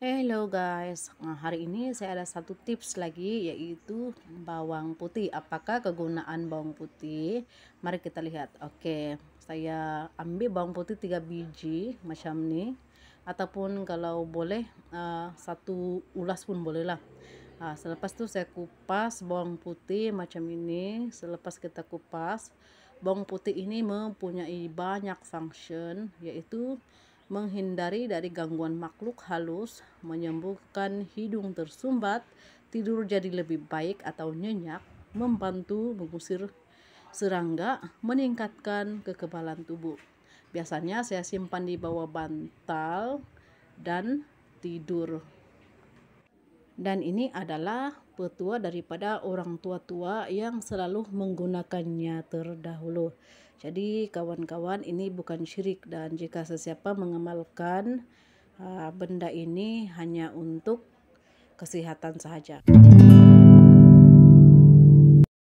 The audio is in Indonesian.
Hello guys, nah, hari ini saya ada satu tips lagi yaitu bawang putih. Apakah kegunaan bawang putih? Mari kita lihat. Oke, saya ambil bawang putih 3 biji macam ini ataupun kalau boleh uh, satu ulas pun bolehlah. Nah, selepas itu saya kupas bawang putih macam ini. Selepas kita kupas, bawang putih ini mempunyai banyak function yaitu menghindari dari gangguan makhluk halus, menyembuhkan hidung tersumbat, tidur jadi lebih baik atau nyenyak, membantu mengusir serangga, meningkatkan kekebalan tubuh. Biasanya saya simpan di bawah bantal dan tidur dan ini adalah petua daripada orang tua-tua yang selalu menggunakannya terdahulu. Jadi kawan-kawan ini bukan syirik dan jika sesiapa mengamalkan uh, benda ini hanya untuk kesehatan saja.